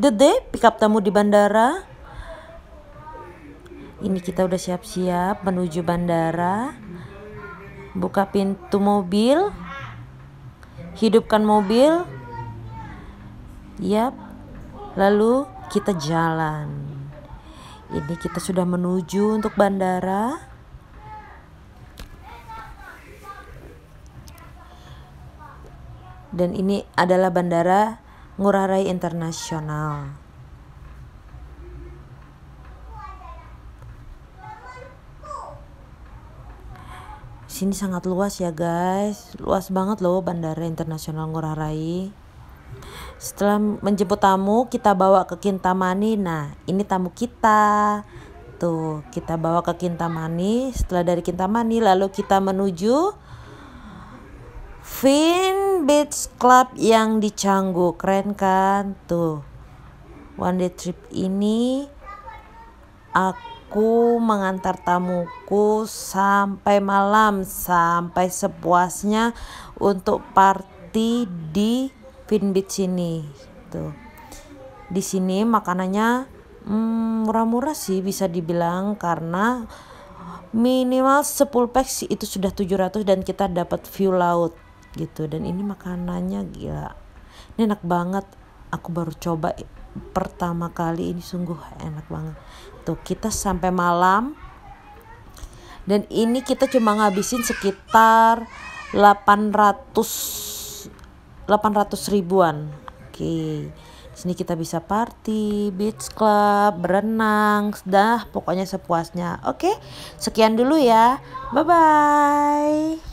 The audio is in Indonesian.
Did they pick up tamu di bandara? Ini kita udah siap-siap menuju bandara. Buka pintu mobil. Hidupkan mobil. Yap. Lalu kita jalan. Ini kita sudah menuju untuk bandara. Dan ini adalah bandara Ngurah Rai Internasional. Sini sangat luas ya guys, luas banget loh Bandara Internasional Ngurah Rai. Setelah menjemput tamu, kita bawa ke Kintamani. Nah, ini tamu kita. Tuh, kita bawa ke Kintamani. Setelah dari Kintamani, lalu kita menuju Fin Beach Club yang di Canggu keren kan tuh one day trip ini aku mengantar tamuku sampai malam sampai sepuasnya untuk party di Fin Beach ini tuh di sini makanannya murah hmm, murah-murah sih bisa dibilang karena minimal 10 pack itu sudah 700 dan kita dapat view laut gitu dan ini makanannya gila ini enak banget aku baru coba pertama kali ini sungguh enak banget tuh kita sampai malam dan ini kita cuma ngabisin sekitar 800 800 ribuan oke okay. sini kita bisa party beach club berenang dah pokoknya sepuasnya oke okay? sekian dulu ya bye bye